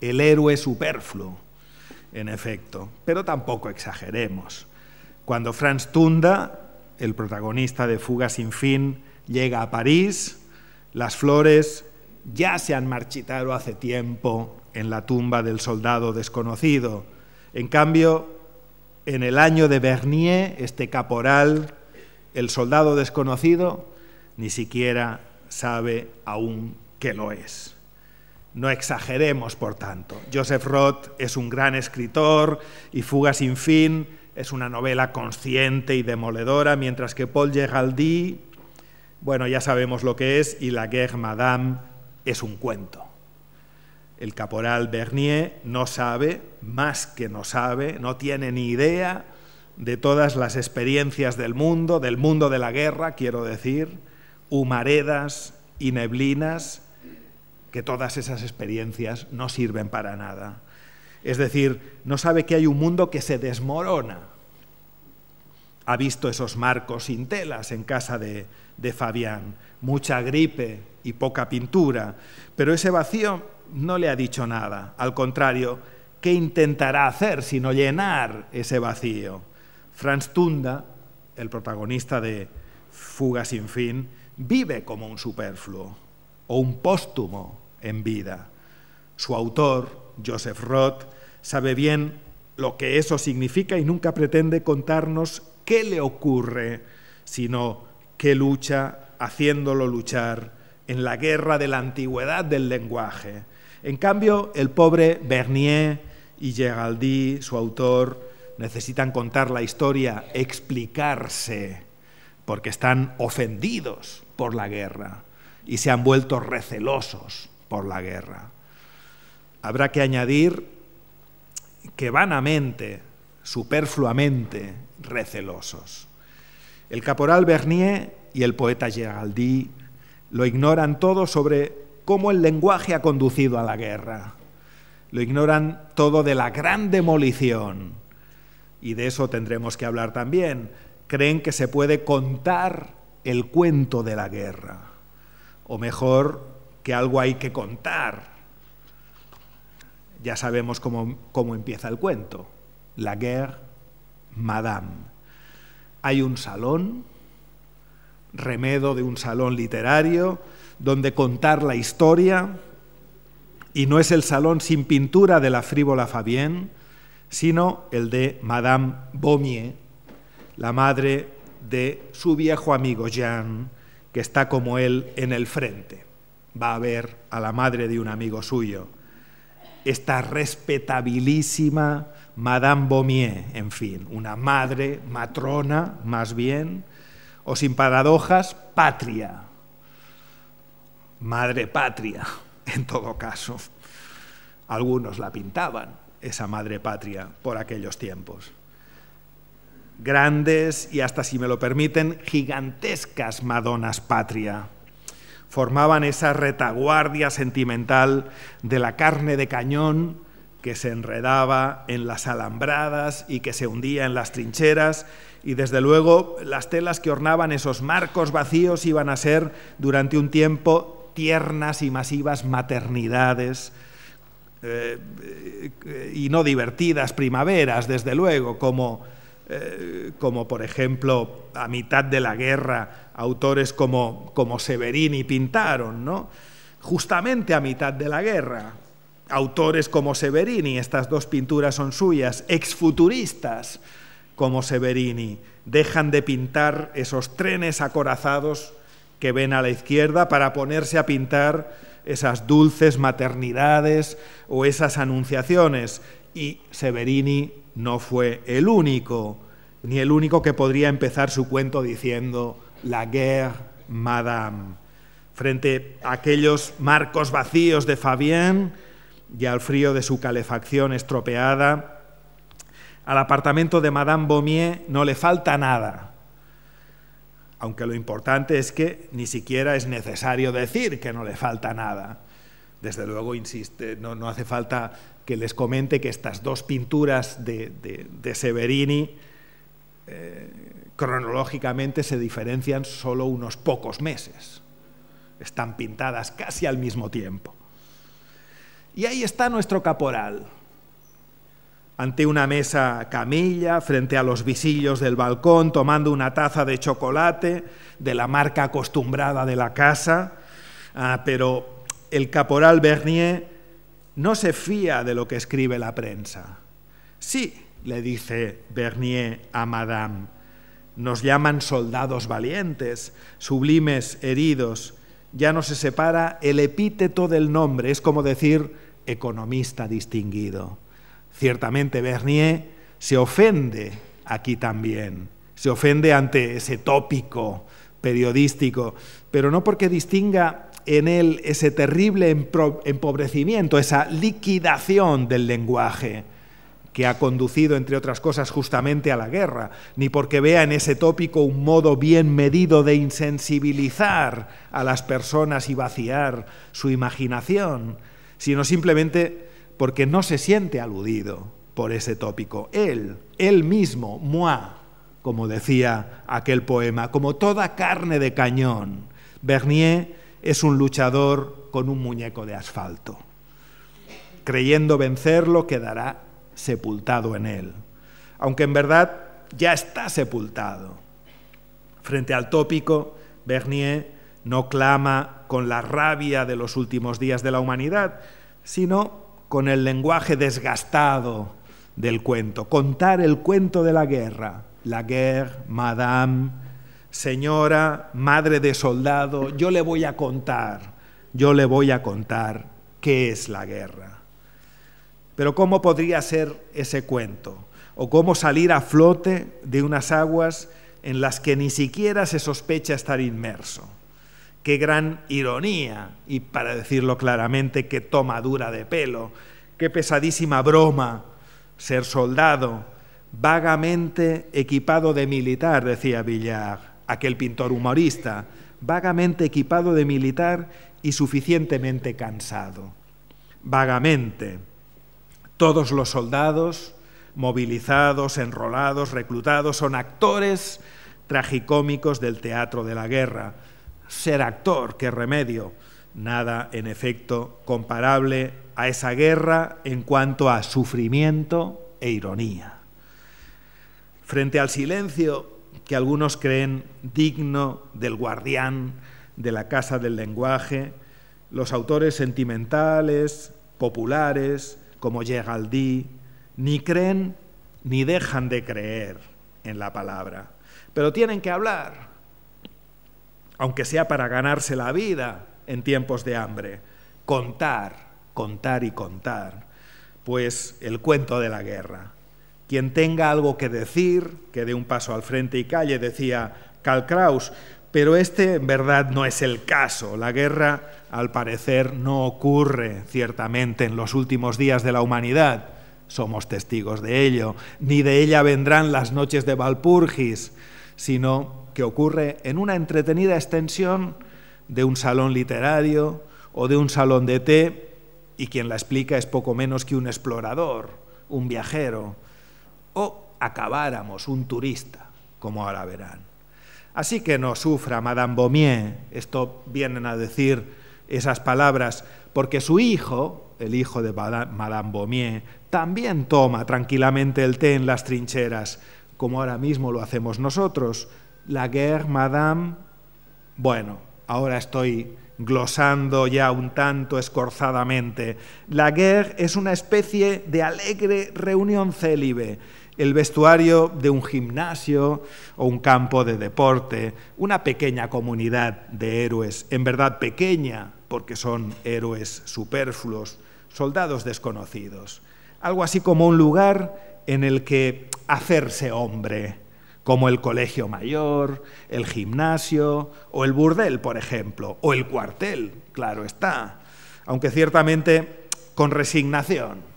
el héroe superfluo, en efecto, pero tampoco exageremos. Cuando Franz Tunda, el protagonista de Fuga sin fin, llega a París, las flores ya se han marchitado hace tiempo en la tumba del soldado desconocido. En cambio, en el año de Bernier, este caporal, el soldado desconocido, ni siquiera sabe aún que lo es. No exageremos, por tanto. Joseph Roth es un gran escritor y Fuga sin fin es una novela consciente y demoledora, mientras que Paul Geraldi, bueno, ya sabemos lo que es, y La Guerre Madame es un cuento. El caporal Bernier no sabe, más que no sabe, no tiene ni idea de todas las experiencias del mundo, del mundo de la guerra, quiero decir, humaredas y neblinas, que todas esas experiencias no sirven para nada. Es decir, no sabe que hay un mundo que se desmorona. Ha visto esos marcos sin telas en casa de, de Fabián, mucha gripe, y poca pintura, pero ese vacío no le ha dicho nada. Al contrario, ¿qué intentará hacer sino llenar ese vacío? Franz Tunda, el protagonista de Fuga sin fin, vive como un superfluo o un póstumo en vida. Su autor, Joseph Roth, sabe bien lo que eso significa y nunca pretende contarnos qué le ocurre, sino qué lucha haciéndolo luchar en la guerra de la antigüedad del lenguaje. En cambio, el pobre Bernier y Geraldi, su autor, necesitan contar la historia, explicarse, porque están ofendidos por la guerra y se han vuelto recelosos por la guerra. Habrá que añadir que vanamente, superfluamente, recelosos. El caporal Bernier y el poeta Geraldi lo ignoran todo sobre cómo el lenguaje ha conducido a la guerra. Lo ignoran todo de la gran demolición. Y de eso tendremos que hablar también. Creen que se puede contar el cuento de la guerra. O mejor, que algo hay que contar. Ya sabemos cómo, empieza el cuento. La guerra, madame. Hay un salón remedo de un salón literario, donde contar la historia, y no es el salón sin pintura de la frívola Fabienne, sino el de Madame Baumier, la madre de su viejo amigo Jean, que está como él en el frente. Va a ver a la madre de un amigo suyo, esta respetabilísima Madame Baumier, en fin, una madre matrona más bien, o sin paradojas, patria. Madre patria, en todo caso. Algunos la pintaban, esa madre patria, por aquellos tiempos. Grandes y hasta, si me lo permiten, gigantescas Madonas patria formaban esa retaguardia sentimental de la carne de cañón que se enredaba en las alambradas y que se hundía en las trincheras y desde luego las telas que ornaban esos marcos vacíos iban a ser durante un tiempo tiernas y masivas maternidades, eh, y no divertidas primaveras, desde luego, eh, como, por ejemplo a mitad de la guerra autores como, como Severini pintaron, ¿no? justamente a mitad de la guerra. Autores como Severini, estas dos pinturas son suyas, exfuturistas, como Severini dejan de pintar esos trenes acorazados que ven a la izquierda para ponerse a pintar esas dulces maternidades o esas anunciaciones. Y Severini no fue el único, ni el único que podría empezar su cuento diciendo La guerre, madame. Frente a aquellos marcos vacíos de Fabien y al frío de su calefacción estropeada, al apartamento de Madame Baumier no le falta nada. Aunque lo importante es que ni siquiera es necesario decir que no le falta nada. Desde luego, insiste, no, hace falta que les comente que estas dos pinturas de, Severini eh, cronológicamente se diferencian solo unos pocos meses. Están pintadas casi al mismo tiempo. Y ahí está nuestro caporal, ante una mesa camilla, frente a los visillos del balcón, tomando una taza de chocolate de la marca acostumbrada de la casa. Ah, pero el caporal Bernier no se fía de lo que escribe la prensa. Sí, le dice Bernier a Madame, nos llaman soldados valientes, sublimes heridos, ya no se separa el epíteto del nombre, es como decir economista distinguido. Ciertamente Bernier se ofende aquí también, se ofende ante ese tópico periodístico, pero no porque distinga en él ese terrible empobrecimiento, esa liquidación del lenguaje que ha conducido, entre otras cosas, justamente a la guerra, ni porque vea en ese tópico un modo bien medido de insensibilizar a las personas y vaciar su imaginación, sino simplemente porque no se siente aludido por ese tópico. Él, él mismo, moi, como decía aquel poema, como toda carne de cañón, Bernier es un luchador con un muñeco de asfalto. Creyendo vencerlo, quedará sepultado en él. Aunque en verdad ya está sepultado. Frente al tópico, Bernier no clama con la rabia de los últimos días de la humanidad, sino con el lenguaje desgastado del cuento, contar el cuento de la guerra, la guerra, madame, señora, madre de soldado, yo le voy a contar, yo le voy a contar qué es la guerra. Pero ¿cómo podría ser ese cuento? ¿O cómo salir a flote de unas aguas en las que ni siquiera se sospecha estar inmerso? qué gran ironía, y para decirlo claramente, qué tomadura de pelo, qué pesadísima broma ser soldado, vagamente equipado de militar, decía Villar, aquel pintor humorista, vagamente equipado de militar y suficientemente cansado. Vagamente. Todos los soldados, movilizados, enrolados, reclutados, son actores tragicómicos del teatro de la guerra ser actor, que remedio. Nada, en efecto, comparable a esa guerra en cuanto a sufrimiento e ironía. Frente al silencio que algunos creen digno del guardián de la casa del lenguaje, los autores sentimentales, populares, como Geraldí, ni creen ni dejan de creer en la palabra, pero tienen que hablar aunque sea para ganarse la vida en tiempos de hambre. Contar, contar y contar, pues el cuento de la guerra. Quien tenga algo que decir, que dé un paso al frente y calle, decía Karl Kraus, pero este en verdad no es el caso. La guerra, al parecer, no ocurre ciertamente en los últimos días de la humanidad. Somos testigos de ello. Ni de ella vendrán las noches de Valpurgis, sino que ocurre en una entretenida extensión de un salón literario o de un salón de té, y quien la explica es poco menos que un explorador, un viajero, o acabáramos un turista, como ahora verán. Así que no sufra Madame Baumier, esto vienen a decir esas palabras, porque su hijo, el hijo de Madame Baumier, también toma tranquilamente el té en las trincheras, como ahora mismo lo hacemos nosotros, la guerre, madame. Bueno, ahora estoy glosando ya un tanto escorzadamente. La guerre es una especie de alegre reunión célibe, el vestuario de un gimnasio o un campo de deporte, una pequeña comunidad de héroes, en verdad pequeña, porque son héroes superfluos, soldados desconocidos, algo así como un lugar en el que hacerse hombre como el colegio mayor, el gimnasio o el burdel, por ejemplo, o el cuartel, claro está, aunque ciertamente con resignación.